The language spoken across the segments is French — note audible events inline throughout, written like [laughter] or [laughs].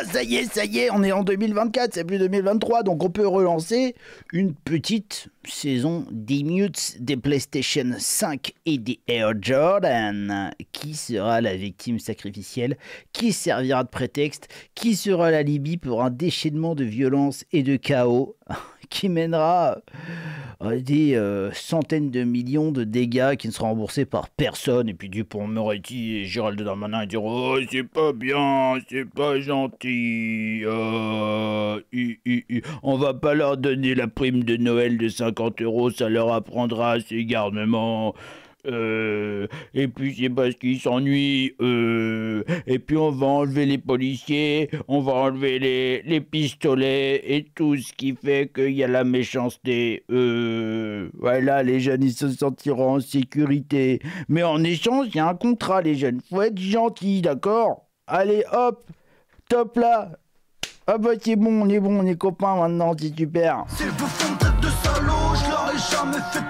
Ah, ça y est, ça y est, on est en 2024, c'est plus 2023, donc on peut relancer une petite saison des mutes des PlayStation 5 et des Air Jordan. Qui sera la victime sacrificielle Qui servira de prétexte Qui sera la Libye pour un déchaînement de violence et de chaos qui mènera à euh, des euh, centaines de millions de dégâts qui ne seront remboursés par personne. Et puis Dupont-Moretti et Gérald Darmanin diront Oh, c'est pas bien, c'est pas gentil. Euh, on va pas leur donner la prime de Noël de 50 euros, ça leur apprendra ces garnements. Euh, et puis c'est parce qu'ils s'ennuient. Euh. et puis on va enlever les policiers, on va enlever les, pistolets et tout ce qui fait qu'il y a la méchanceté. Euh, voilà, les jeunes ils se sentiront en sécurité. Mais en échange, il y a un contrat, les jeunes. Faut être gentil, d'accord Allez, hop, top là. Ah bah c'est bon, on est bon, on est copains maintenant, c'est super. C'est de salaud, je leur ai jamais fait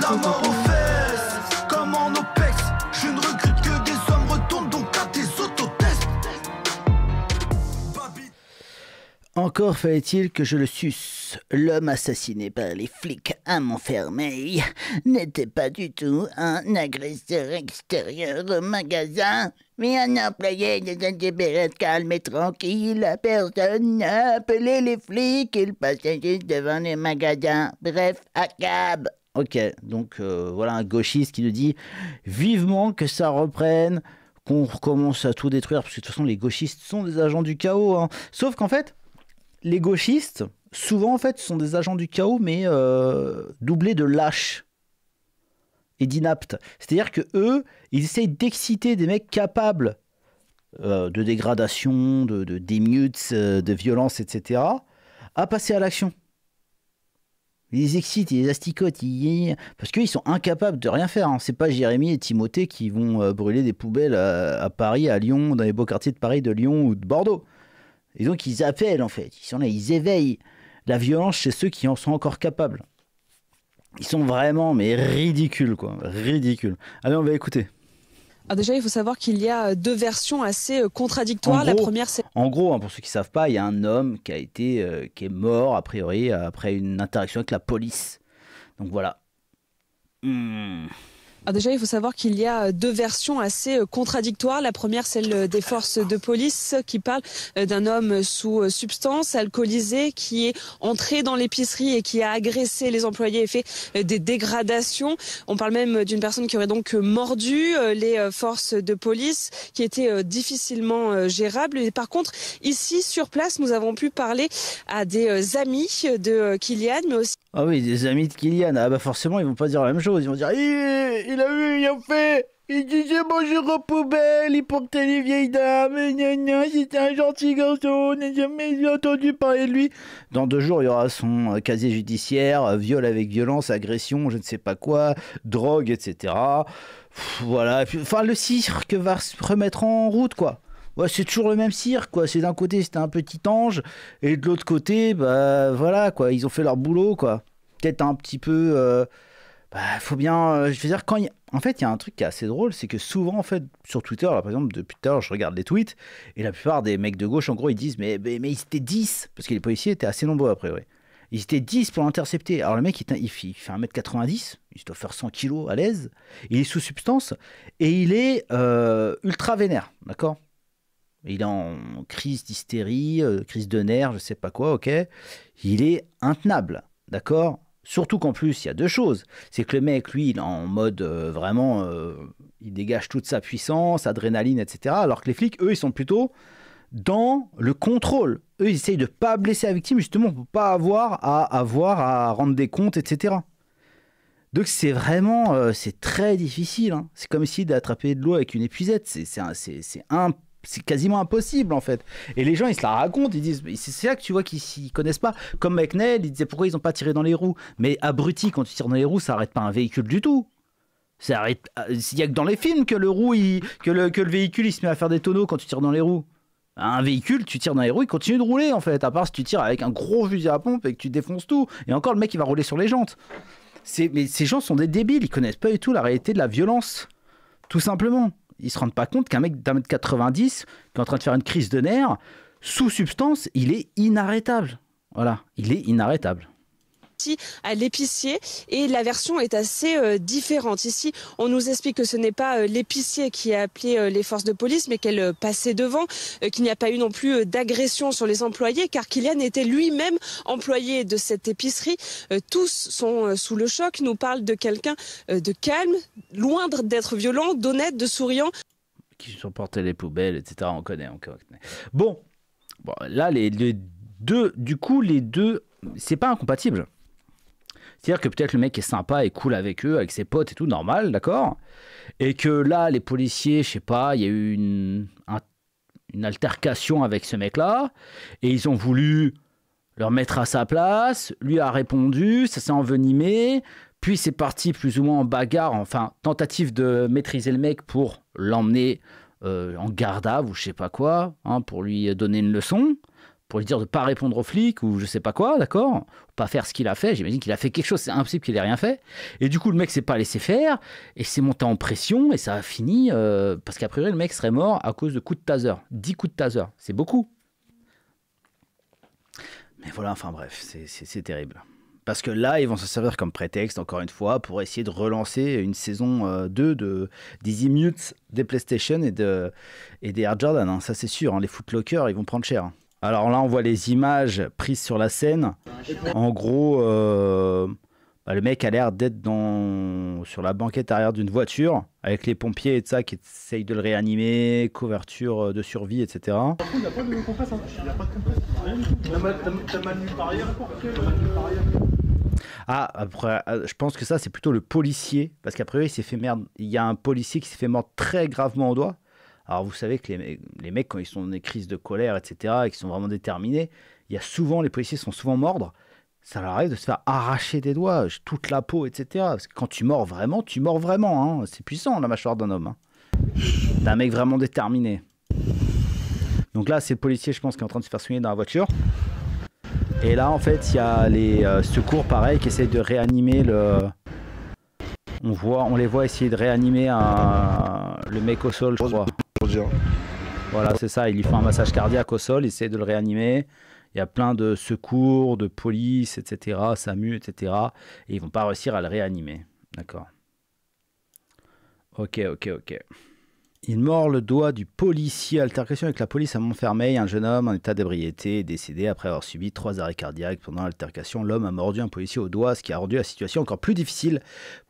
La mort aux fesses, comme en OPEX. Je ne recrute que des hommes, retourne donc à tes autotests. Encore fallait-il que je le suce. L'homme assassiné par les flics à Montfermeil n'était pas du tout un agresseur extérieur au magasin, mais un employé des individus calme et tranquille. La personne n'a appelé les flics, qu'il passait juste devant les magasins. Bref, à cab. Ok, donc euh, voilà un gauchiste qui nous dit vivement que ça reprenne, qu'on recommence à tout détruire, parce que de toute façon les gauchistes sont des agents du chaos. Hein. Sauf qu'en fait, les gauchistes, souvent en fait, sont des agents du chaos, mais euh, doublés de lâches et d'inaptes. C'est-à-dire que eux, ils essayent d'exciter des mecs capables euh, de dégradation, de, de démutes, de violence, etc., à passer à l'action ils les excitent, ils les asticotent, parce qu'ils sont incapables de rien faire. Hein. C'est pas Jérémy et Timothée qui vont euh, brûler des poubelles à, Paris, à Lyon, dans les beaux quartiers de Paris, de Lyon ou de Bordeaux. Et donc ils appellent en fait, ils sont ils éveillent la violence chez ceux qui en sont encore capables. Ils sont vraiment mais ridicules quoi, ridicules. Allez, on va écouter. Ah, déjà, il faut savoir qu'il y a deux versions assez euh, contradictoires. la première, c'est en gros, hein, pour ceux qui ne savent pas, il y a un homme qui a été euh, qui est mort a priori après une interaction avec la police. Donc voilà. Hmm. Ah, déjà, il faut savoir qu'il y a euh, deux versions assez euh, contradictoires. La première, celle euh, des forces de police, qui parle d'un homme sous substance, alcoolisé, qui est entré dans l'épicerie et qui a agressé les employés et fait des dégradations. On parle même d'une personne qui aurait donc mordu les forces de police, qui était difficilement gérable. Et par contre, ici, sur place, nous avons pu parler à des amis de Kylian, mais aussi... Ah oui, des amis de Kylian. Ah bah forcément, ils vont pas dire la même chose. Ils vont dire il a eu a fait. Il disait bonjour aux poubelles, il portait les vieilles dames, c'était un gentil garçon, on n'a jamais entendu parler de lui. Dans deux jours, il y aura son euh, casier judiciaire, euh, viol avec violence, agression, je ne sais pas quoi, drogue, etc. Voilà, enfin le cirque va se remettre en route, quoi. Ouais, c'est toujours le même cirque, quoi. C'est d'un côté, c'était un petit ange, et de l'autre côté, bah voilà, quoi. Ils ont fait leur boulot, quoi. Peut-être un petit peu... Euh, bah, faut bien. Euh, je veux dire, quand En fait, il y a un truc qui est assez drôle, c'est que souvent, en fait, sur Twitter, là, par exemple, depuis l'heure, je regarde les tweets, et la plupart des mecs de gauche, en gros, ils disent Mais, mais, ils étaient 10, parce que les policiers étaient assez nombreux, a priori. Ils étaient 10 pour l'intercepter. Alors, le mec, il, fait 1m90, il doit faire 100 kilos à l'aise, il est sous substance, et il est euh, ultra vénère, d'accord il est en crise d'hystérie, euh, crise de nerfs, je sais pas quoi, ok. Il est intenable, d'accord Surtout qu'en plus, il y a deux choses. C'est que le mec, lui, il est en mode euh, vraiment. Euh, il dégage toute sa puissance, adrénaline, etc. Alors que les flics, eux, ils sont plutôt dans le contrôle. Eux, ils essayent de pas blesser la victime, justement, pour pas avoir à, avoir à rendre des comptes, etc. Donc c'est vraiment, euh, c'est très difficile. Hein. C'est comme essayer d'attraper de l'eau avec une épuisette. C'est, c'est, c'est quasiment impossible en fait. Et les gens ils se la racontent, ils disent c'est là que tu vois qu'ils s'y connaissent pas. Comme McNeil, ils disaient pourquoi ils n'ont pas tiré dans les roues. Mais abruti quand tu tires dans les roues, ça arrête pas un véhicule du tout. Ça arrête. Euh, il y a que dans les films que le roue que, le... véhicule il se met à faire des tonneaux quand tu tires dans les roues. Un véhicule, tu tires dans les roues, il continue de rouler en fait, à part si tu tires avec un gros fusil à pompe et que tu défonces tout. Et encore, le mec il va rouler sur les jantes. Mais ces gens sont des débiles, ils connaissent pas du tout la réalité de la violence, tout simplement. Ils se rendent pas compte qu'un mec d'un mètre 90 qui est en train de faire une crise de nerfs, sous substance, il est inarrêtable. Voilà, il est inarrêtable à l'épicier et la version est assez euh, différente. Ici, on nous explique que ce n'est pas euh, l'épicier qui a appelé euh, les forces de police, mais qu'elle passait devant, qu'il n'y a pas eu non plus d'agression sur les employés, car Kylian était lui-même employé de cette épicerie. tous sont sous le choc, nous parle de quelqu'un de calme, loin d'être violent, d'honnête, de souriant. Qui portés les poubelles, etc. On connaît, on Bon, là, les deux, du coup, les deux, c'est pas incompatible. C'est-à-dire que peut-être le mec est sympa et cool avec eux, avec ses potes et tout, normal, d'accord Et que là, les policiers, je sais pas, il y a eu une, altercation avec ce mec-là, et ils ont voulu leur mettre à sa place, lui a répondu, ça s'est envenimé, puis c'est parti plus ou moins en bagarre, enfin, tentative de maîtriser le mec pour l'emmener euh, en garde à ou je sais pas quoi, hein, pour lui donner une leçon pour lui dire de ne pas répondre aux flics ou je sais pas quoi, d'accord Pas faire ce qu'il a fait, j'imagine qu'il a fait quelque chose, c'est impossible qu'il n'ait rien fait. Et du coup, le mec s'est pas laissé faire et s'est monté en pression et ça a fini euh, parce qu'a priori, le mec serait mort à cause de coups de taser. 10 coups de taser, c'est beaucoup. Mais voilà, enfin bref, c'est terrible. Parce que là, ils vont se servir comme prétexte, encore une fois, pour essayer de relancer une saison 2 euh, de, des minutes des PlayStation et, de, des Air Jordan. Hein. Ça, c'est sûr. Hein. Les Footlockers, ils vont prendre cher. Hein. Alors là, on voit les images prises sur la scène. En gros, euh, bah, le mec a l'air d'être dans... sur la banquette arrière d'une voiture, avec les pompiers et ça qui essayent de le réanimer, couverture euh, de survie, etc. Ah, après, euh, je pense que ça, c'est plutôt le policier, parce qu'après, il s'est fait merde. Il y a un policier qui s'est fait mordre très gravement au doigt. Alors vous savez que les, les mecs, quand ils sont dans des crises de colère, etc., et qu'ils sont vraiment déterminés, il y a souvent, les policiers sont souvent mordres. Ça leur arrive de se faire arracher des doigts, euh, toute la peau, etc. Parce que quand tu mords vraiment, tu mords vraiment. Hein. C'est puissant la mâchoire d'un homme. Hein. D'un mec vraiment déterminé. Donc là, c'est le policier, je pense, qui est en train de se faire soigner dans la voiture. Et là, en fait, il y a les euh, secours, pareil, qui essayent de réanimer le. On, voit, on les voit essayer de réanimer le mec au sol, je crois. Voilà, c'est ça. Il lui fait un massage cardiaque au sol, il essaie de le réanimer. Il y a plein de secours, de police, etc., SAMU, etc. Et ils vont pas réussir à le réanimer. D'accord. Ok, ok, ok. Il mord le doigt du policier. Altercation avec la police à Montfermeil. Un jeune homme en état d'ébriété est décédé après avoir subi trois arrêts cardiaques. Pendant l'altercation, l'homme a mordu un policier au doigt, ce qui a rendu la situation encore plus difficile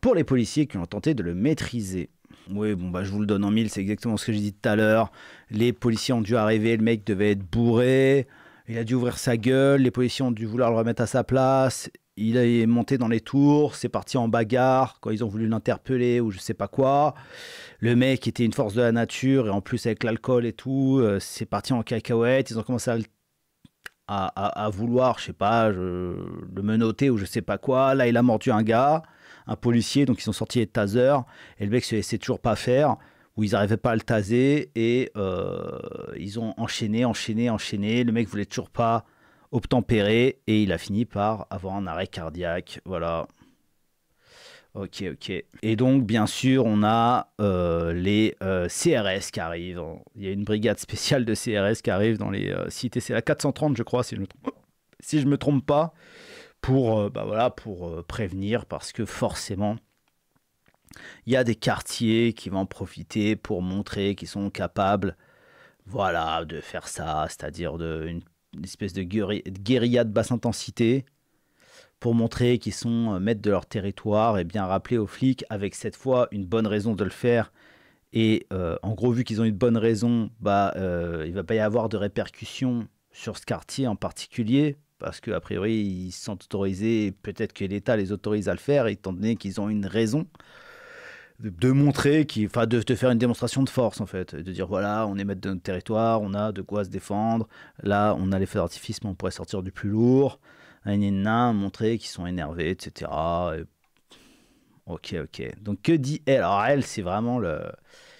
pour les policiers qui ont tenté de le maîtriser. Oui, bon, bah, je vous le donne en mille, c'est exactement ce que j'ai dit tout à l'heure. Les policiers ont dû arriver, le mec devait être bourré, il a dû ouvrir sa gueule, les policiers ont dû vouloir le remettre à sa place, il est monté dans les tours, c'est parti en bagarre quand ils ont voulu l'interpeller ou je sais pas quoi. Le mec était une force de la nature et en plus avec l'alcool et tout, euh, c'est parti en cacahuète, ils ont commencé à, vouloir, je sais pas, le menotter ou je sais pas quoi. Là, il a mordu un gars un policier, donc ils sont sortis les tasers, et le mec se laissait toujours pas faire, Ou ils n'arrivaient pas à le taser, et euh, ils ont enchaîné, enchaîné, enchaîné, le mec voulait toujours pas obtempérer, et il a fini par avoir un arrêt cardiaque, voilà. Ok, ok. Et donc, bien sûr, on a euh, les euh, CRS qui arrivent. Il y a une brigade spéciale de CRS qui arrive dans les cités. C'est la 430, je crois, si je ne si je me trompe pas pour, euh, bah voilà, pour euh, prévenir, parce que forcément, il y a des quartiers qui vont en profiter pour montrer qu'ils sont capables voilà, de faire ça, c'est-à-dire une, une, espèce de guérilla de basse intensité, pour montrer qu'ils sont euh, maîtres de leur territoire et bien rappeler aux flics, avec cette fois une bonne raison de le faire. Et en gros, vu qu'ils ont une bonne raison, bah, il ne va pas y avoir de répercussions sur ce quartier en particulier, parce qu'a priori, ils sont autorisés, peut-être que l'État les autorise à le faire, étant donné qu'ils ont une raison de montrer, enfin de, de, faire une démonstration de force en fait, de dire voilà, on est maître de notre territoire, on a de quoi se défendre, là on a les feux d'artifice, mais on pourrait sortir du plus lourd, à montrer qu'ils sont énervés, etc. Ok, ok. Donc que dit elle Alors elle, c'est vraiment le...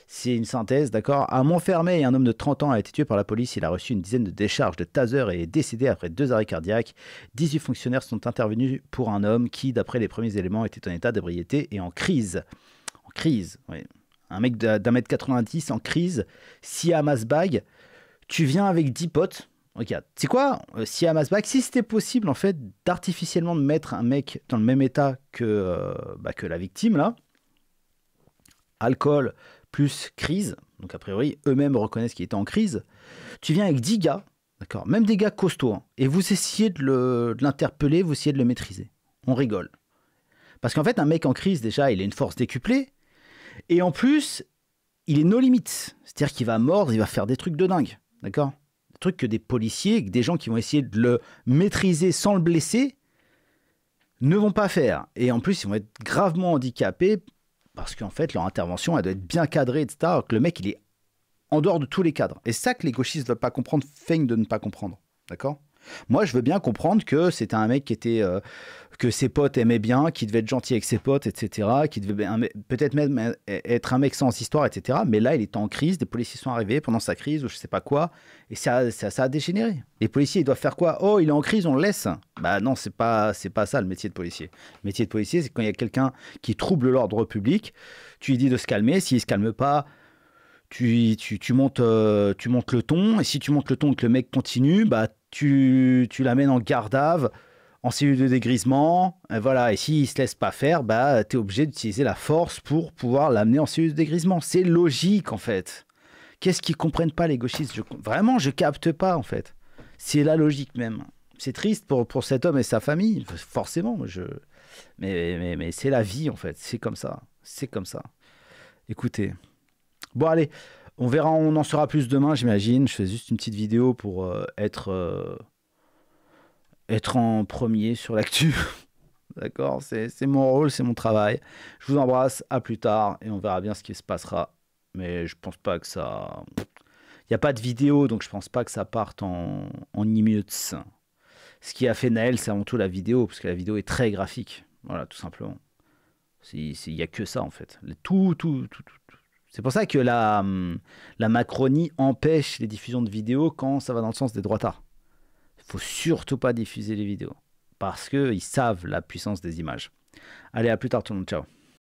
C'est une synthèse, d'accord À Montfermé, un homme de 30 ans a été tué par la police. Il a reçu une dizaine de décharges de taser et est décédé après deux arrêts cardiaques. 18 fonctionnaires sont intervenus pour un homme qui, d'après les premiers éléments, était en état d'ébriété et en crise. En crise, oui. Un mec d'un mètre 90 en crise, si à masse bag, tu viens avec 10 potes. Regarde, c'est quoi euh, Si à bag si c'était possible en fait d'artificiellement mettre un mec dans le même état que, euh, bah, que la victime là, alcool, plus crise, donc a priori eux-mêmes reconnaissent qu'il étaient en crise, tu viens avec 10 gars, d'accord, même des gars costauds, hein, et vous essayez de l'interpeller, vous essayez de le maîtriser. On rigole. Parce qu'en fait, un mec en crise, déjà, il a une force décuplée, et en plus, il est no limites. C'est-à-dire qu'il va mordre, il va faire des trucs de dingue, d'accord Des trucs que des policiers, que des gens qui vont essayer de le maîtriser sans le blesser, ne vont pas faire. Et en plus, ils vont être gravement handicapés parce qu'en fait, leur intervention, elle doit être bien cadrée, etc. le mec, il est en dehors de tous les cadres. Et ça que les gauchistes ne veulent pas comprendre, feignent de ne pas comprendre. D'accord moi, je veux bien comprendre que c'était un mec qui était. Euh, que ses potes aimaient bien, qui devait être gentil avec ses potes, etc., qui devait peut-être même euh, être un mec sans histoire, etc. Mais là, il était en crise, des policiers sont arrivés pendant sa crise ou je sais pas quoi, et ça, ça, a dégénéré. Les policiers, ils doivent faire quoi Oh, il est en crise, on le laisse. Bah non, c'est pas, c'est pas ça le métier de policier. Le métier de policier, c'est quand il y a quelqu'un qui trouble l'ordre public, tu lui dis de se calmer. S'il se calme pas, tu, tu, montes, euh, tu montes le ton, et si tu montes le ton et que le mec continue, bah tu, tu l'amènes en garde en cellule de dégrisement, et voilà, et s'il ne se laisse pas faire, bah, tu es obligé d'utiliser la force pour pouvoir l'amener en cellule de dégrisement. C'est logique, en fait. Qu'est-ce qu'ils comprennent pas, les gauchistes Vraiment, je capte pas, en fait. C'est la logique, même. C'est triste pour, pour cet homme et sa famille, forcément. Je... Mais, mais, mais c'est la vie, en fait. C'est comme ça. C'est comme ça. Écoutez. Bon, allez. On verra, on en saura plus demain, j'imagine. Je fais juste une petite vidéo pour euh, être, euh, être en premier sur l'actu. [laughs] D'accord C'est mon rôle, c'est mon travail. Je vous embrasse, à plus tard, et on verra bien ce qui se passera. Mais je pense pas que ça. Il n'y a pas de vidéo, donc je pense pas que ça parte en, en Ce qui a fait Naël, c'est avant tout la vidéo, parce que la vidéo est très graphique. Voilà, tout simplement. Il n'y a que ça, en fait. Tout, tout, tout, tout c'est pour ça que hum, la, Macronie empêche les diffusions de vidéos quand ça va dans le sens des droits Il faut surtout pas diffuser les vidéos parce qu'ils savent la puissance des images. Allez, à plus tard tout le monde, ciao.